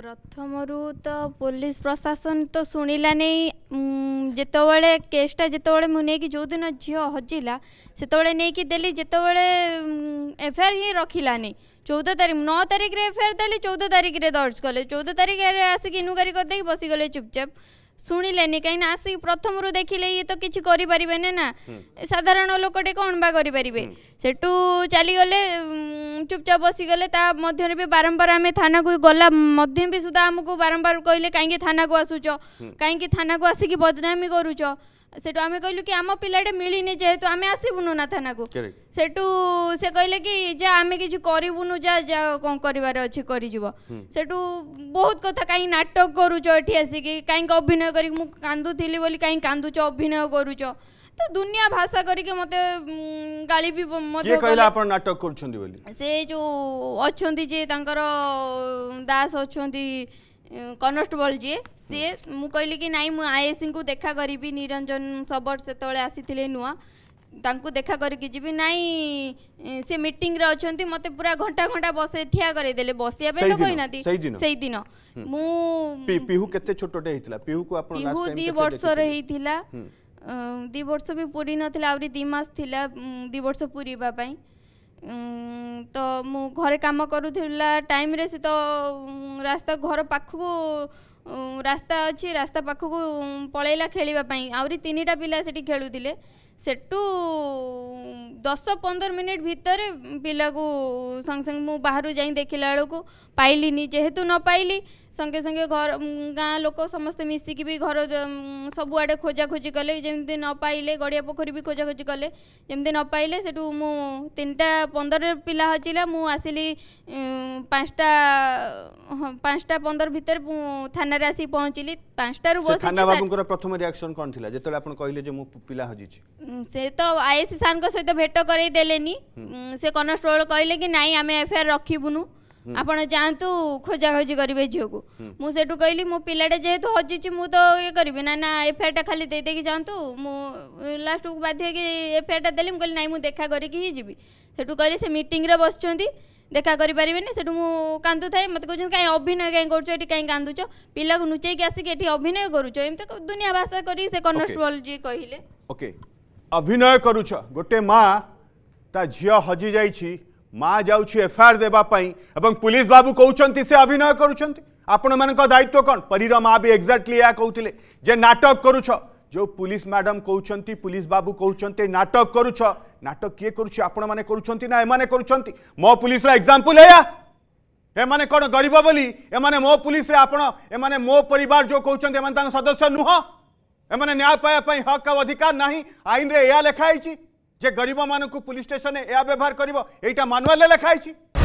ପ୍ରଥମରୁ ତ ପୋଲିସ ପ୍ରଶାସନ ତ ଶୁଣିଲା ନେଇ ଯେତେବେଳେ କେସ୍ଟା ଯେତେବେଳେ ମୁଁ ନେଇକି ଯେଉଁଦିନ ଝିଅ ହଜିଲା ସେତେବେଳେ ନେଇକି ଦେଲି ଯେତେବେଳେ ଏଫଆଇଆର ହିଁ ରଖିଲାନି ଚଉଦ ତାରିଖ ନଅ ତାରିଖରେ ଏଫଆଇଆର ଦେଲି ଚଉଦ ତାରିଖରେ ଦର୍ଜ କଲେ ଚଉଦ ତାରିଖରେ ଆସିକି ଇନୁଗାରି କରିଦେଇକି ବସିଗଲେ ଚୁପଚାପ ଶୁଣିଲେନି କାହିଁକିନା ଆସିକି ପ୍ରଥମରୁ ଦେଖିଲେ ଇଏ ତ କିଛି କରିପାରିବେନି ନା ସାଧାରଣ ଲୋକଟେ କ'ଣ ବା କରିପାରିବେ ସେଠୁ ଚାଲିଗଲେ चुपचाप बसीगले बारंबार आम थाना को गला मध्य भी सुधा आमको बारंबार कहले कहीं थाना को आसुच कहीं थाना को आसिक बदनामी करुच सेठू आम्ही कहलू की आम पिलाटे मिळीने जेहेतु आम्ही आसबुनु ना थानाकू सेठू से कहले की जा आम्ही किती करबुनु जा जा कोण करबार अछि करीजब सेठू बहुत कथा काही नाटक करूच एठी आसिकी काही अभिनय करी मु कांदुथिली बोली काही कांदुच अभिनय करूच তো দুনিয়া ভাষা করিকে মতে গালি বি মধ্যে কইলা আপন নাটক করছন্তি বলি সে যে অছন্তি যে তাঙ্কর দাস অছন্তি কনস্টেবল যে সে মু কইলি কি নাই মু আইএসি কু দেখা করিবি নিরঞ্জন সবর সেতলে আসিছিলে নুয়া ତାଙ୍କୁ ଦେଖା କରିକି ଯିବି ନାଇଁ ସେ ମିଟିଂରେ ଅଛନ୍ତି ମୋତେ ପୁରା ଘଣ୍ଟା ଘଣ୍ଟା ବସେଇ ଠିଆ କରେଇଦେଲେ ବସିବା ପାଇଁ ତ କହିନାହାନ୍ତି ସେଇଦିନ ମୁଁ ପିହୁ କେତେ ଛୋଟଟେ ହେଇଥିଲା ପିହୁକୁ ଆପଣ ପିହୁ ଦି ବର୍ଷର ହେଇଥିଲା ଦୁଇ ବର୍ଷ ବି ପୁରୀ ନଥିଲା ଆହୁରି ଦୁଇ ମାସ ଥିଲା ଦୁଇ ବର୍ଷ ପୁରିବା ପାଇଁ ତ ମୁଁ ଘରେ କାମ କରୁଥିଲା ଟାଇମ୍ରେ ସେ ତ ରାସ୍ତା ଘର ପାଖକୁ ରାସ୍ତା ଅଛି ରାସ୍ତା ପାଖକୁ ପଳେଇଲା ଖେଳିବା ପାଇଁ ଆହୁରି ତିନିଟା ପିଲା ସେଠି ଖେଳୁଥିଲେ ସେଠୁ ଦଶ ପନ୍ଦର ମିନିଟ୍ ଭିତରେ ପିଲାକୁ ସଙ୍ଗେ ସଙ୍ଗେ ମୁଁ ବାହାରୁ ଯାଇ ଦେଖିଲା ବେଳକୁ ପାଇଲିନି ଯେହେତୁ ନ ପାଇଲି ସଙ୍ଗେ ସଙ୍ଗେ ଘର ଗାଁ ଲୋକ ସମସ୍ତେ ମିଶିକି ବି ଘର ସବୁଆଡ଼େ ଖୋଜାଖୋଜି କଲେ ଯେମିତି ନ ପାଇଲେ ଗଡ଼ିଆ ପୋଖରୀ ବି ଖୋଜାଖୋଜି କଲେ ଯେମିତି ନ ପାଇଲେ ସେଠୁ ମୁଁ ତିନିଟା ପନ୍ଦର ପିଲା ହଜିଲା ମୁଁ ଆସିଲି ପାଞ୍ଚଟା ପାଞ୍ଚଟା ପନ୍ଦର ଭିତରେ ମୁଁ ଥାନାରେ ଆସି ପହଞ୍ଚିଲି ପାଞ୍ଚଟାରୁ ବସି ପ୍ରଥମ ରିଆକ୍ସନ୍ କ'ଣ ଥିଲା ଯେତେବେଳେ ଆପଣ କହିଲେ ଯେ ମୁଁ ପିଲା ହଜିଛି ସେ ତ ଆଇ ଏସ୍ ସାର୍ଙ୍କ ସହିତ ଭେଟ କରେଇ ଦେଲେନି ସେ କନଷ୍ଟେବଳ କହିଲେ କି ନାଇଁ ଆମେ ଏଫଆଇଆର୍ ରଖିବୁନୁ ଆପଣ ଯାଆନ୍ତୁ ଖୋଜାଖୋଜି କରିବେ ଝିଅକୁ ମୁଁ ସେଠୁ କହିଲି ମୋ ପିଲାଟା ଯେହେତୁ ହଜିଛି ମୁଁ ତ ଇଏ କରିବି ନା ନା ଏଫଆଇଆର୍ଟା ଖାଲି ଦେଇଦେଇକି ଯାଆନ୍ତୁ ମୁଁ ଲାଷ୍ଟକୁ ବାଧ୍ୟ ହେଇକି ଏଫଆଇଆର୍ଟା ଦେଲି ମୁଁ କହିଲି ନାଇଁ ମୁଁ ଦେଖା କରିକି ହିଁ ଯିବି ସେଠୁ କହିଲେ ସେ ମିଟିଂରେ ବସିଛନ୍ତି ଦେଖା କରିପାରିବେନି ସେଠୁ ମୁଁ କାନ୍ଦୁଥାଏ ମୋତେ କହୁଛନ୍ତି କାହିଁ ଅଭିନୟ କାହିଁ କରୁଛ ଏଠି କାହିଁ କାନ୍ଦୁଛ ପିଲାକୁ ନୁଚେଇକି ଆସିକି ଏଠି ଅଭିନୟ କରୁଛ ଏମିତି ଦୁନିଆ ଭାଷା କରିକି ସେ କନଷ୍ଟେବଲ ଯିଏ କହିଲେ ଓକେ ଅଭିନୟ କରୁଛ ଗୋଟେ ମା ତା ଝିଅ ହଜିଯାଇଛି ମା ଯାଉଛି ଏଫଆଇଆର୍ ଦେବା ପାଇଁ ଏବଂ ପୁଲିସ ବାବୁ କହୁଛନ୍ତି ସେ ଅଭିନୟ କରୁଛନ୍ତି ଆପଣମାନଙ୍କ ଦାୟିତ୍ୱ କ'ଣ ପରୀର ମା ବି ଏକ୍ଜାକ୍ଟଲି ଏହା କହୁଥିଲେ ଯେ ନାଟକ କରୁଛ ଯେଉଁ ପୁଲିସ ମ୍ୟାଡ଼ାମ୍ କହୁଛନ୍ତି ପୁଲିସ ବାବୁ କହୁଛନ୍ତି ନାଟକ କରୁଛ ନାଟକ କିଏ କରୁଛି ଆପଣମାନେ କରୁଛନ୍ତି ନା ଏମାନେ କରୁଛନ୍ତି ମୋ ପୁଲିସର ଏକ୍ଜାମ୍ପଲ୍ ଏୟା ଏମାନେ କ'ଣ ଗରିବ ବୋଲି ଏମାନେ ମୋ ପୁଲିସରେ ଆପଣ ଏମାନେ ମୋ ପରିବାର ଯେଉଁ କହୁଛନ୍ତି ଏମାନେ ତାଙ୍କ ସଦସ୍ୟ ନୁହଁ এমানে ন্যায় পাওয়া পাই হক ও অধিকার না আইনরে এয়া লেখা হয়েছি যে গরিব মানুষ পুলিশ স্টেশনে এয়া ব্যবহার করব এইটা ম্যানুয়ালে লেখা হয়েছি